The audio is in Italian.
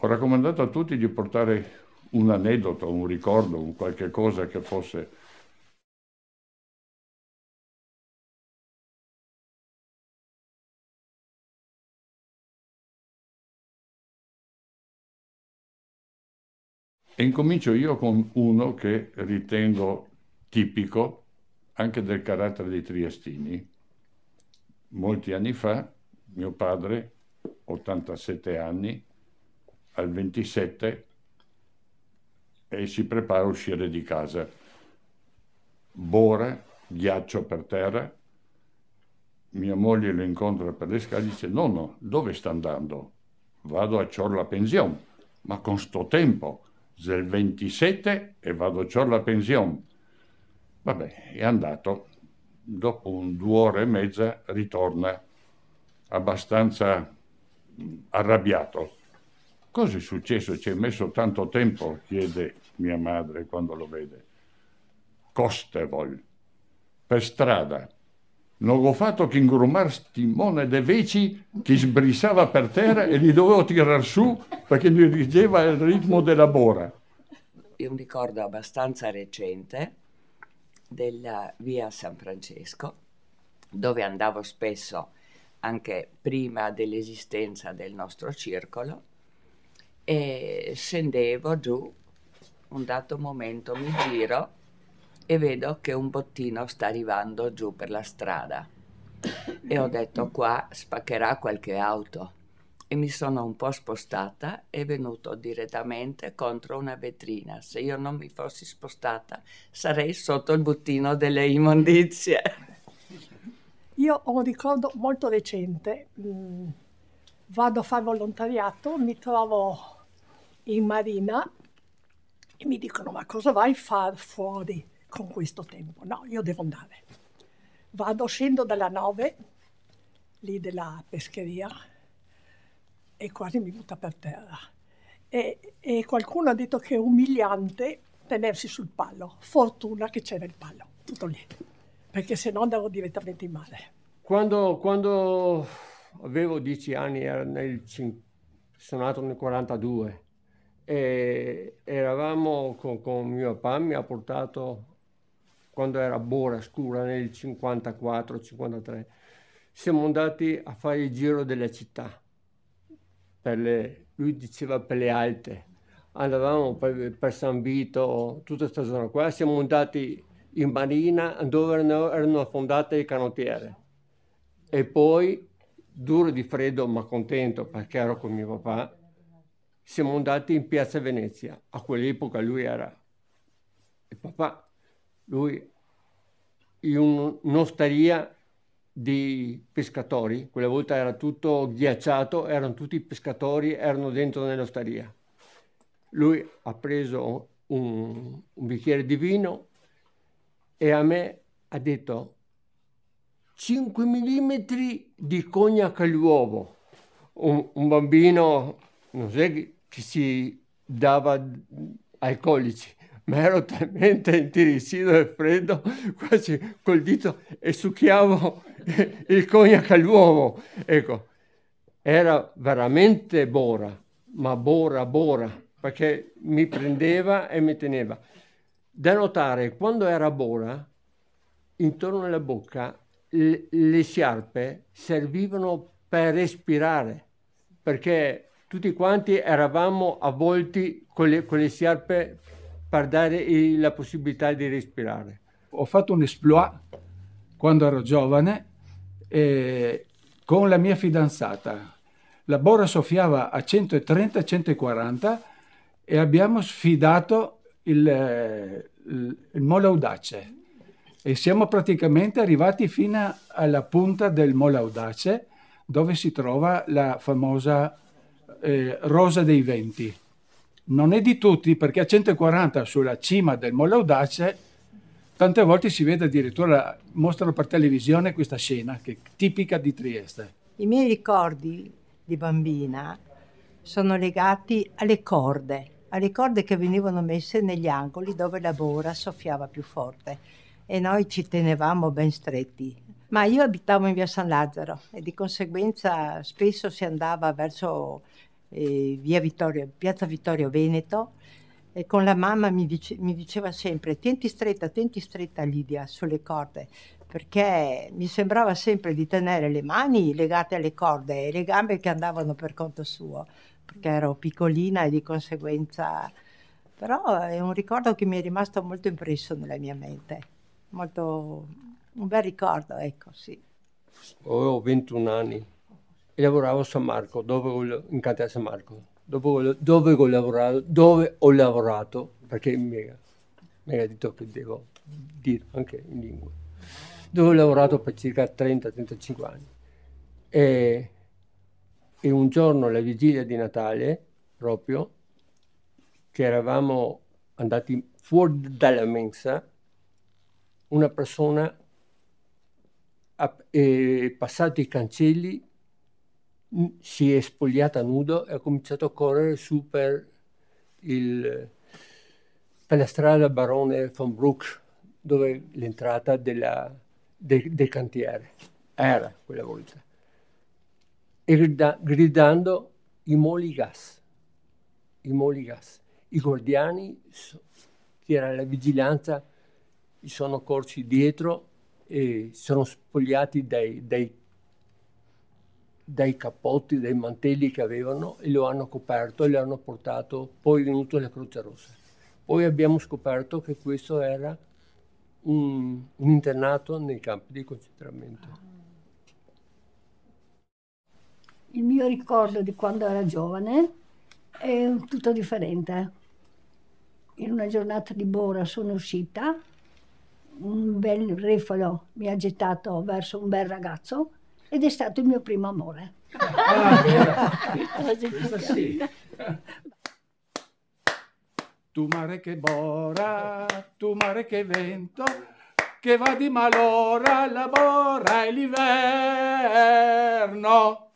ho raccomandato a tutti di portare un aneddoto, un ricordo, un qualche cosa che fosse E incomincio io con uno che ritengo tipico anche del carattere dei triestini. Molti anni fa, mio padre, 87 anni, al 27 e si prepara a uscire di casa. Bora, ghiaccio per terra, mia moglie lo incontra per le scale e dice nonno, dove sta andando? Vado a Ciorla Pension, ma con sto tempo, del 27 e vado a Ciorla Pension. Vabbè, è andato. Dopo un due ore e mezza ritorna abbastanza mm, arrabbiato Cosa è successo? Ci hai messo tanto tempo? chiede mia madre quando lo vede. Costevol, per strada. Non ho fatto che ingrumare Timone De Veci che sbrissava per terra e li dovevo tirare su perché mi rigeva il ritmo della bora. Un ricordo abbastanza recente della via San Francesco, dove andavo spesso anche prima dell'esistenza del nostro circolo, e scendevo giù, un dato momento mi giro e vedo che un bottino sta arrivando giù per la strada e ho detto qua spaccherà qualche auto e mi sono un po' spostata e venuto direttamente contro una vetrina. Se io non mi fossi spostata sarei sotto il bottino delle immondizie. Io ho un ricordo molto recente. Mm, vado a fare volontariato, mi trovo in marina e mi dicono ma cosa vai a far fuori con questo tempo? No, io devo andare. Vado, scendo dalla nave, lì della pescheria, e quasi mi butta per terra. E, e qualcuno ha detto che è umiliante tenersi sul palo. Fortuna che c'era il palo, tutto lì, perché se no andavo direttamente in mare. Quando, quando avevo dieci anni, nel, sono nato nel 42, e eravamo con, con mio papà, mi ha portato quando era Bora Scura nel 54-53. Siamo andati a fare il giro della città, le, lui diceva per le alte, andavamo per, per San Vito, tutta questa zona qua, siamo andati in marina dove erano, erano affondate le canottiere e poi duro di freddo ma contento perché ero con mio papà siamo andati in piazza Venezia. A quell'epoca lui era il papà, lui in un'osteria di pescatori, quella volta era tutto ghiacciato, erano tutti pescatori, erano dentro nell'osteria. Lui ha preso un, un bicchiere di vino e a me ha detto 5 mm di cognac all'uovo. Un, un bambino, non so che si dava alcolici, ma ero talmente intirissito e freddo, quasi col dito e succhiavo il cognac all'uovo. Ecco, era veramente bora, ma bora, bora, perché mi prendeva e mi teneva. Da notare, quando era bora, intorno alla bocca le, le sciarpe servivano per respirare, perché tutti quanti eravamo avvolti con le, con le sciarpe per dare la possibilità di respirare. Ho fatto un esploit quando ero giovane eh, con la mia fidanzata. La Bora soffiava a 130-140 e abbiamo sfidato il, eh, il, il Mole Audace e siamo praticamente arrivati fino alla punta del Mole Audace dove si trova la famosa eh, Rosa dei Venti. Non è di tutti perché a 140 sulla cima del Molle Audace tante volte si vede addirittura, mostrano per televisione questa scena che è tipica di Trieste. I miei ricordi di bambina sono legati alle corde, alle corde che venivano messe negli angoli dove la bora soffiava più forte e noi ci tenevamo ben stretti. Ma io abitavo in via San Lazzaro e di conseguenza spesso si andava verso eh, via Vittorio, piazza Vittorio Veneto, e con la mamma mi, dice, mi diceva sempre Tenti stretta, tenti stretta Lidia sulle corde, perché mi sembrava sempre di tenere le mani legate alle corde e le gambe che andavano per conto suo, perché ero piccolina e di conseguenza... Però è un ricordo che mi è rimasto molto impresso nella mia mente, molto... un bel ricordo, ecco, sì. Ho 21 anni e lavoravo a San Marco, dove in cantiere San Marco, dove, dove, ho lavorato, dove ho lavorato, perché mi ha detto che devo dire anche in lingua, dove ho lavorato per circa 30-35 anni. E, e un giorno, la vigilia di Natale, proprio, che eravamo andati fuori dalla mensa, una persona è eh, passato i cancelli si è spogliata nudo e ha cominciato a correre su per, il, per la strada Barone von Bruck, dove l'entrata della, de, del cantiere era quella volta, e grida, gridando i moli gas, i moli gas. I guardiani, che era la vigilanza, sono corsi dietro e sono spogliati dai, dai dai cappotti, dai mantelli che avevano e lo hanno coperto e lo hanno portato, poi è venuto la Croce Rossa. Poi abbiamo scoperto che questo era un, un internato nei campi di concentramento. Il mio ricordo di quando era giovane è tutto differente. In una giornata di Bora sono uscita, un bel rifalo mi ha gettato verso un bel ragazzo ed è stato il mio primo amore. Ah, sì. Tu mare che bora, tu mare che vento, che va di malora, la bora è l'inverno.